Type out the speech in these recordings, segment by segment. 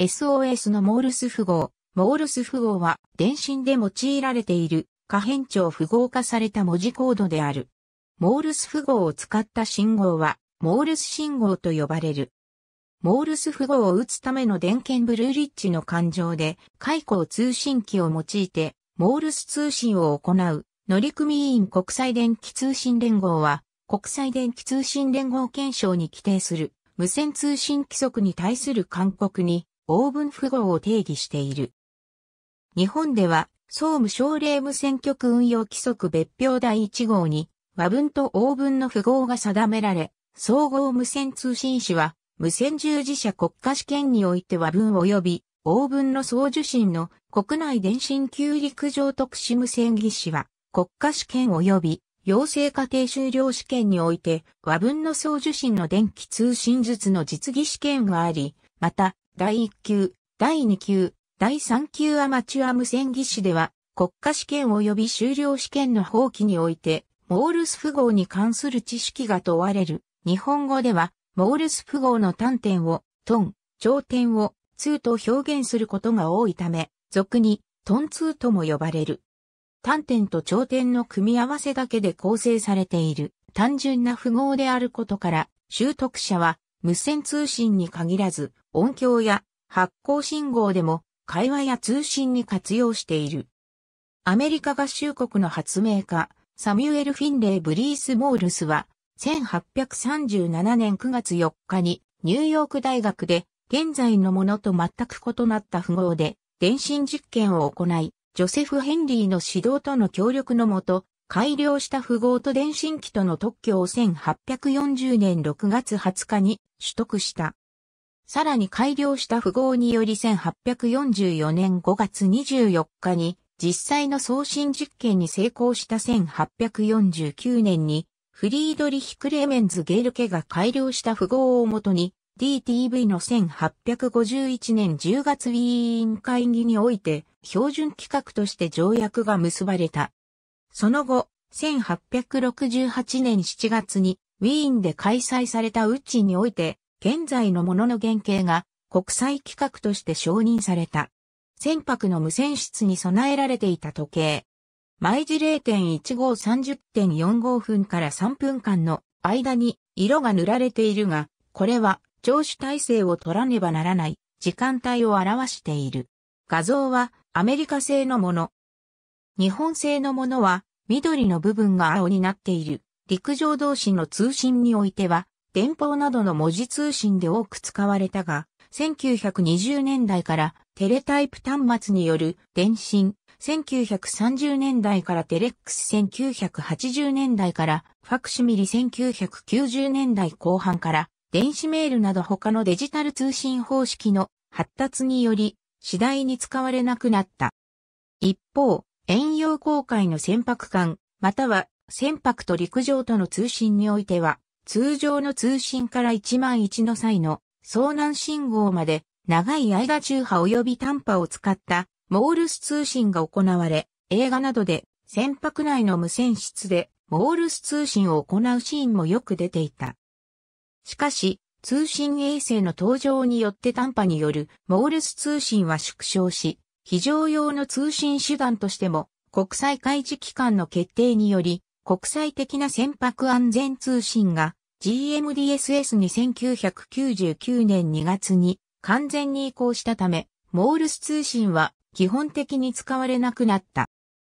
SOS のモールス符号。モールス符号は、電信で用いられている、可変調符号化された文字コードである。モールス符号を使った信号は、モールス信号と呼ばれる。モールス符号を打つための電源ブルーリッチの環状で、解雇通信機を用いて、モールス通信を行う、乗組員国際電気通信連合は、国際電気通信連合憲章に規定する、無線通信規則に対する勧告に、ブン符号を定義している。日本では、総務省令無選挙区運用規則別表第1号に、和文と応文の符号が定められ、総合無線通信士は、無線従事者国家試験において和文及び、応文の総受信の国内電信急陸上特殊無線技師は、国家試験及び、養成家庭修了試験において、和文の総受信の電気通信術の実技試験があり、また、第1級、第2級、第3級アマチュア無線技師では、国家試験及び修了試験の放棄において、モールス符号に関する知識が問われる。日本語では、モールス符号の端点を、トン、頂点を、通と表現することが多いため、俗に、トン通とも呼ばれる。端点と頂点の組み合わせだけで構成されている単純な符号であることから、習得者は無線通信に限らず、音響や発光信号でも会話や通信に活用している。アメリカ合衆国の発明家、サミュエル・フィンレイ・ブリース・モールスは、1837年9月4日にニューヨーク大学で現在のものと全く異なった符号で電信実験を行い、ジョセフ・ヘンリーの指導との協力のもと、改良した符号と電信機との特許を1840年6月20日に取得した。さらに改良した符号により1844年5月24日に実際の送信実験に成功した1849年にフリードリヒ・クレメンズ・ゲールケが改良した符号をもとに DTV の1851年10月ウィーン会議において標準規格として条約が結ばれた。その後、1868年7月にウィーンで開催されたウッチにおいて、現在のものの原型が国際規格として承認された。船舶の無線室に備えられていた時計。毎時0.1530.45分から3分間の間に色が塗られているが、これは聴取体制を取らねばならない時間帯を表している。画像はアメリカ製のもの。日本製のものは緑の部分が青になっている。陸上同士の通信においては、電報などの文字通信で多く使われたが、1920年代からテレタイプ端末による電信、1930年代からテレックス1980年代からファクシミリ1990年代後半から電子メールなど他のデジタル通信方式の発達により次第に使われなくなった。一方、遠洋航海の船舶艦、または船舶と陸上との通信においては、通常の通信から1万1の際の遭難信号まで長い間中波及び短波を使ったモールス通信が行われ、映画などで船舶内の無線室でモールス通信を行うシーンもよく出ていた。しかし、通信衛星の登場によって短波によるモールス通信は縮小し、非常用の通信手段としても国際開示機関の決定により国際的な船舶安全通信が GMDSS に1999年2月に完全に移行したため、モールス通信は基本的に使われなくなった。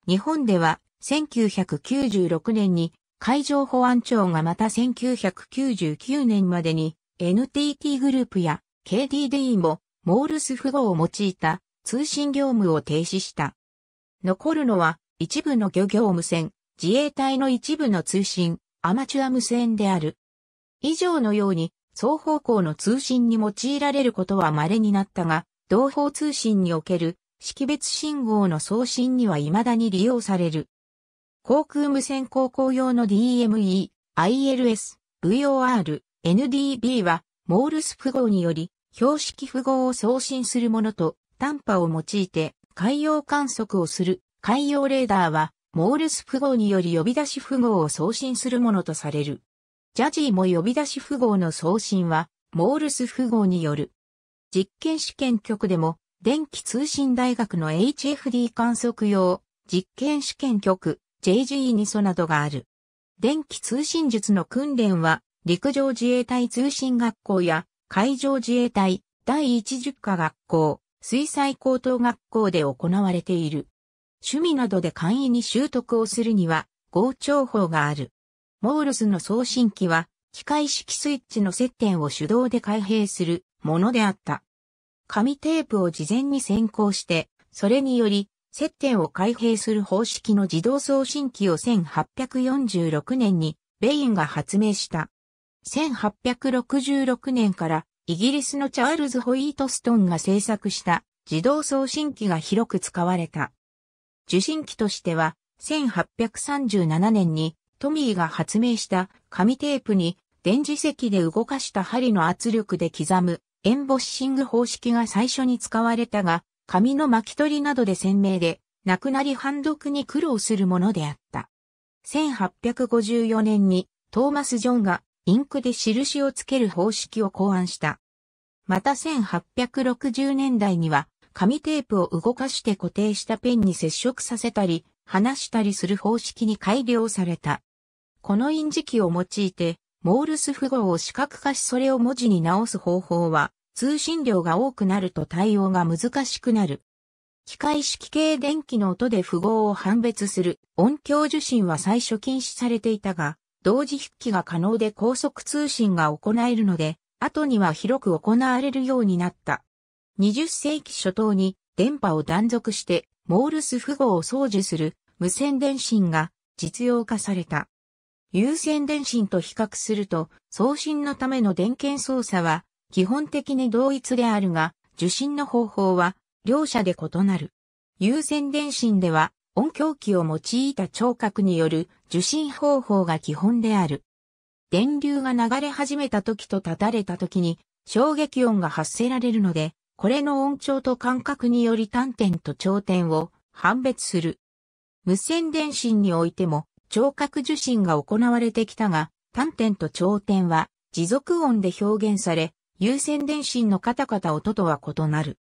日本では1996年に海上保安庁がまた1999年までに NTT グループや k d d もモールス符号を用いた通信業務を停止した。残るのは一部の漁業無線、自衛隊の一部の通信、アマチュア無線である。以上のように、双方向の通信に用いられることは稀になったが、同方通信における識別信号の送信には未だに利用される。航空無線航行用の DME、ILS、VOR、NDB は、モールス符号により、標識符号を送信するものと、短波を用いて海洋観測をする海洋レーダーは、モールス符号により呼び出し符号を送信するものとされる。ジャジーも呼び出し符号の送信は、モールス符号による。実験試験局でも、電気通信大学の HFD 観測用、実験試験局、j g 2ニソなどがある。電気通信術の訓練は、陸上自衛隊通信学校や、海上自衛隊、第一十科学校、水災高等学校で行われている。趣味などで簡易に習得をするには、合調法がある。モールスの送信機は、機械式スイッチの接点を手動で開閉するものであった。紙テープを事前に先行して、それにより、接点を開閉する方式の自動送信機を1846年に、ベインが発明した。1866年からイギリスのチャールズ・ホイートストンが製作した自動送信機が広く使われた。受信機としては、1837年にトミーが発明した紙テープに電磁石で動かした針の圧力で刻むエンボッシング方式が最初に使われたが、紙の巻き取りなどで鮮明で、なくなり判読に苦労するものであった。1854年にトーマス・ジョンがインクで印をつける方式を考案した。また1860年代には紙テープを動かして固定したペンに接触させたり、離したりする方式に改良された。この印字機を用いて、モールス符号を視覚化しそれを文字に直す方法は、通信量が多くなると対応が難しくなる。機械式系電気の音で符号を判別する音響受信は最初禁止されていたが、同時筆記が可能で高速通信が行えるので、後には広く行われるようになった。20世紀初頭に電波を断続してモールス符号を送受する無線電信が実用化された。有線電信と比較すると送信のための電源操作は基本的に同一であるが受信の方法は両者で異なる。有線電信では音響機を用いた聴覚による受信方法が基本である。電流が流れ始めた時と立たれた時に衝撃音が発せられるので、これの音調と感覚により端点と頂点を判別する。無線電信においても聴覚受信が行われてきたが、端点と頂点は持続音で表現され、有線電信のカタカタ音とは異なる。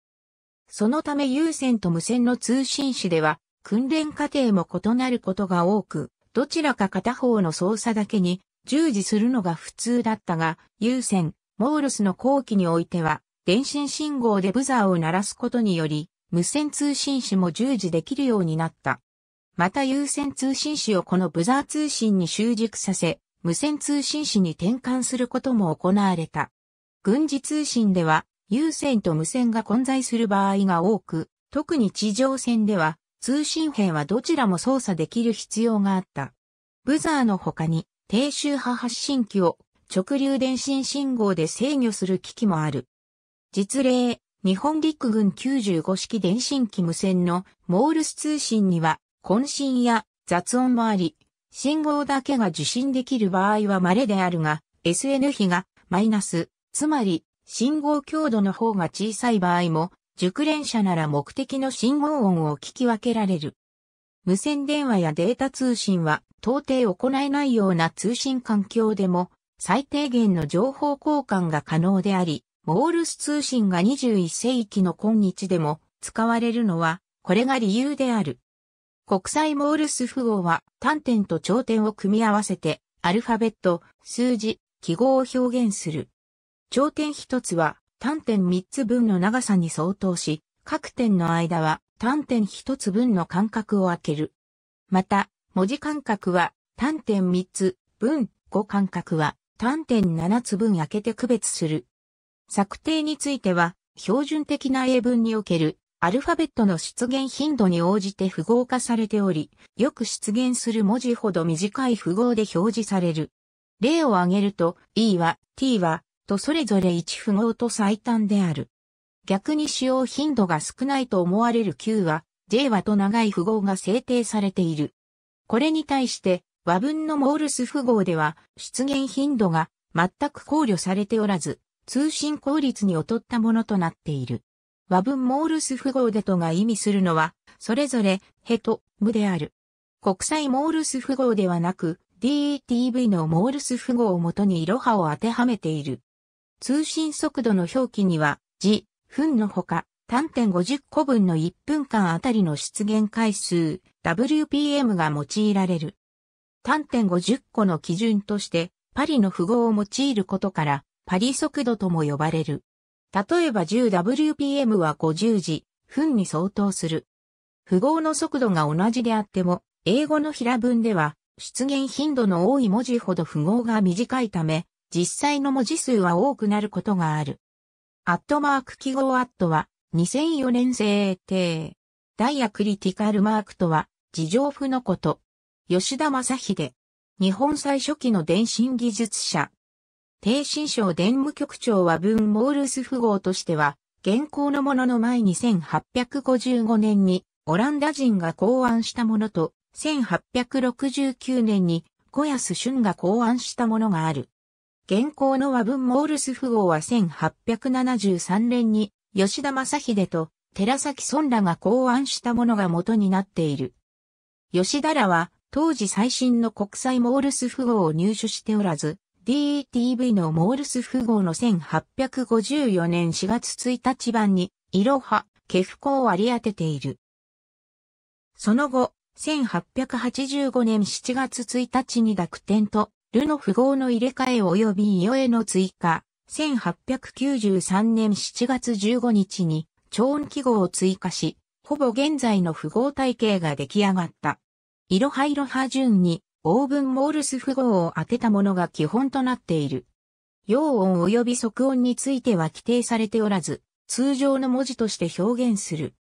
そのため有線と無線の通信士では、訓練過程も異なることが多く、どちらか片方の操作だけに従事するのが普通だったが、有線、モールスの後期においては、電信信号でブザーを鳴らすことにより、無線通信士も従事できるようになった。また有線通信士をこのブザー通信に習熟させ、無線通信士に転換することも行われた。軍事通信では、有線と無線が混在する場合が多く、特に地上戦では、通信兵はどちらも操作できる必要があった。ブザーの他に、低周波発信機を直流電信信号で制御する機器もある。実例、日本陸軍95式電信機無線のモールス通信には、渾身や雑音もあり、信号だけが受信できる場合は稀であるが、SN 比がマイナス、つまり信号強度の方が小さい場合も、熟練者なら目的の信号音を聞き分けられる。無線電話やデータ通信は到底行えないような通信環境でも最低限の情報交換が可能であり、モールス通信が21世紀の今日でも使われるのは、これが理由である。国際モールス符号は端点と頂点を組み合わせて、アルファベット、数字、記号を表現する。頂点一つは端点三つ分の長さに相当し、各点の間は端点一つ分の間隔を空ける。また、文字間隔は端点三つ分、5間隔は端点七つ分空けて区別する。策定については、標準的な英文におけるアルファベットの出現頻度に応じて符号化されており、よく出現する文字ほど短い符号で表示される。例を挙げると、e は、t は、とそれぞれ1符号と最短である。逆に使用頻度が少ないと思われる q は、j はと長い符号が制定されている。これに対して、和文のモールス符号では、出現頻度が全く考慮されておらず、通信効率に劣ったものとなっている。和文モールス符号でとが意味するのは、それぞれ、へと、無である。国際モールス符号ではなく、DETV のモールス符号をもとにいろはを当てはめている。通信速度の表記には、時、分のほか、単点50個分の1分間あたりの出現回数、WPM が用いられる。単点50個の基準として、パリの符号を用いることから、パリ速度とも呼ばれる。例えば 10WPM は50時、分に相当する。符号の速度が同じであっても、英語の平文では、出現頻度の多い文字ほど符号が短いため、実際の文字数は多くなることがある。アットマーク記号アットは、2004年制定。ダイアクリティカルマークとは、事情譜のこと。吉田正秀。日本最初期の電信技術者、低新省電務局長は文モールス符号としては、現行のものの前に1855年にオランダ人が考案したものと、1869年に小安春が考案したものがある。現行の和文モールス符号は1873年に吉田正秀と寺崎孫らが考案したものが元になっている。吉田らは当時最新の国際モールス符号を入手しておらず、DETV のモールス符号の1854年4月1日版に、イロハ、ケフコを割り当てている。その後、1885年7月1日に濁点と、ルの符号の入れ替え及びイオへの追加、1893年7月15日に、超音記号を追加し、ほぼ現在の符号体系が出来上がった。いろはいろは順に、オーブンモールス符号を当てたものが基本となっている。陽音及び即音については規定されておらず、通常の文字として表現する。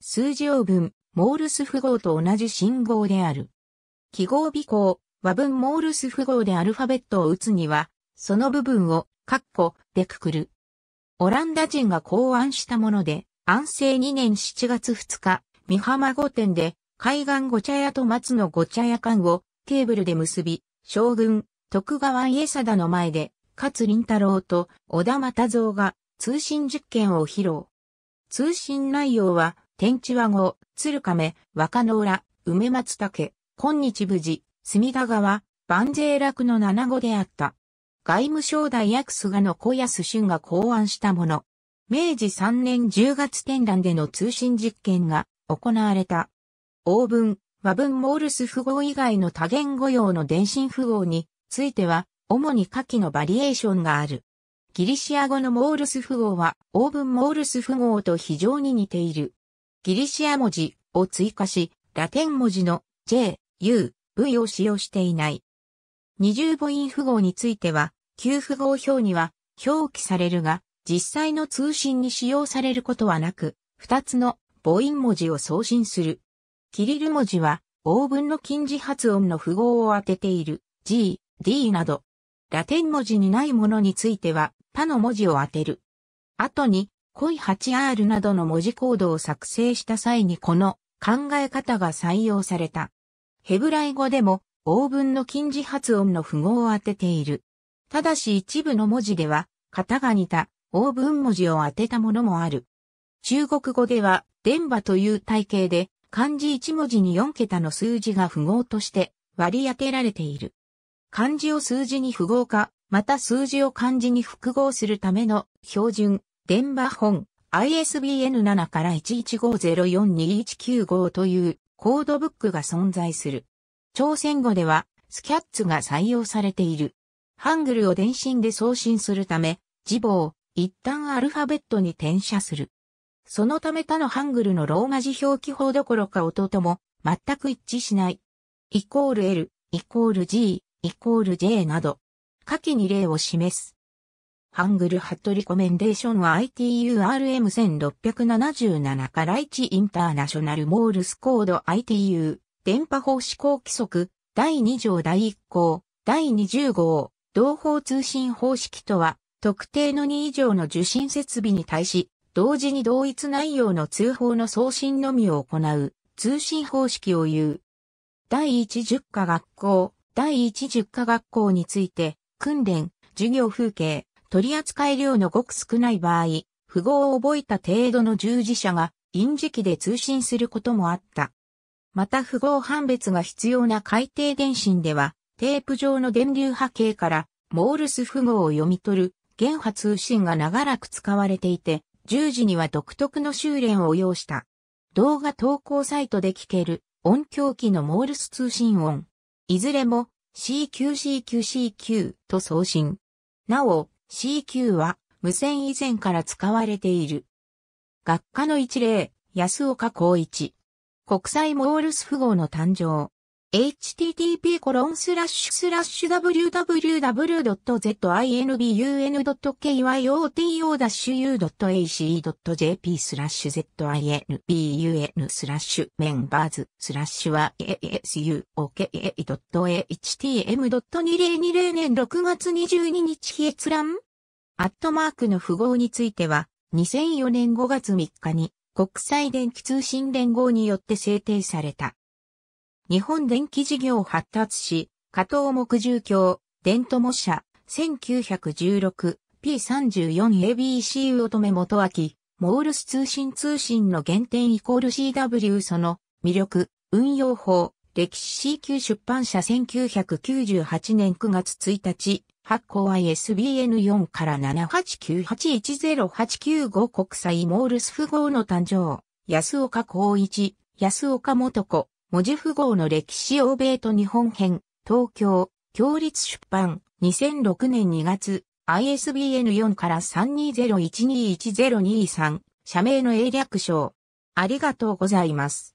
数字オーブン、モールス符号と同じ信号である。記号尾行、和文モールス符号でアルファベットを打つには、その部分を、カッコ、でくくる。オランダ人が考案したもので、安政2年7月2日、三浜御殿で、海岸ご茶屋と松のご茶屋館をケーブルで結び、将軍、徳川家定の前で、勝林太郎と小田又蔵が通信実験を披露。通信内容は、天地和合、鶴亀、若野浦、梅松竹、今日無事、隅田川、万税楽の七語であった。外務省大役菅野小安春が考案したもの。明治3年10月展覧での通信実験が行われた。和文モールス符号以外の多言語用の電信符号については、主に下記のバリエーションがある。ギリシア語のモールス符号は、オーブンモールス符号と非常に似ている。ギリシア文字を追加し、ラテン文字の J、U、V を使用していない。二重母音符号については、旧符号表には表記されるが、実際の通信に使用されることはなく、二つの母音文字を送信するキリル文字は、オーブンの近似発音の符号を当てている G、D など、ラテン文字にないものについては、他の文字を当てる。後に、恋 8R などの文字コードを作成した際にこの考え方が採用された。ヘブライ語でも、オーブンの近似発音の符号を当てている。ただし一部の文字では、型が似たオーブン文字を当てたものもある。中国語では、電波という体系で、漢字1文字に4桁の数字が符号として割り当てられている。漢字を数字に符号化、また数字を漢字に複合するための標準、電話本、ISBN 7から11504219というコードブックが存在する。朝鮮語ではスキャッツが採用されている。ハングルを電信で送信するため、字母を一旦アルファベットに転写する。そのため他のハングルのローマ字表記法どころか音とも全く一致しない。イコール L、イコール G、イコール J など、下記に例を示す。ハングルハットリコメンデーションは ITURM1677 から1インターナショナルモールスコード ITU 電波法施行規則第2条第1項第20号同法通信方式とは特定の2以上の受信設備に対し同時に同一内容の通報の送信のみを行う通信方式を言う。第一十科学校、第一十科学校について、訓練、授業風景、取扱量のごく少ない場合、符号を覚えた程度の従事者が、臨時機で通信することもあった。また符号判別が必要な海底電信では、テープ上の電流波形から、モールス符号を読み取る、原波通信が長らく使われていて、10時には独特の修練を要した。動画投稿サイトで聞ける音響機のモールス通信音。いずれも CQCQCQ と送信。なお、CQ は無線以前から使われている。学科の一例、安岡光一。国際モールス符号の誕生。http://www.zinbun.kyoto-ac.jp スラッシュ zinbun スラッシュメンバーズスラッシュは asuok.htm.2020 年6月22日閲覧アットマークの符号については2004年5月3日に国際電気通信連合によって制定された。日本電気事業発達し、加藤木住橋、伝友社、1916、P34ABC 乙女元明、モールス通信通信の原点イコール CW その魅力、運用法、歴史 C 級出版社1998年9月1日、発行 ISBN4 から7 8 9 8 1 0 8 9 5国際モールス符号の誕生、安岡光一、安岡元子、文字符号の歴史欧米と日本編、東京、共立出版、2006年2月、ISBN4 から3201210223、社名の英略称。ありがとうございます。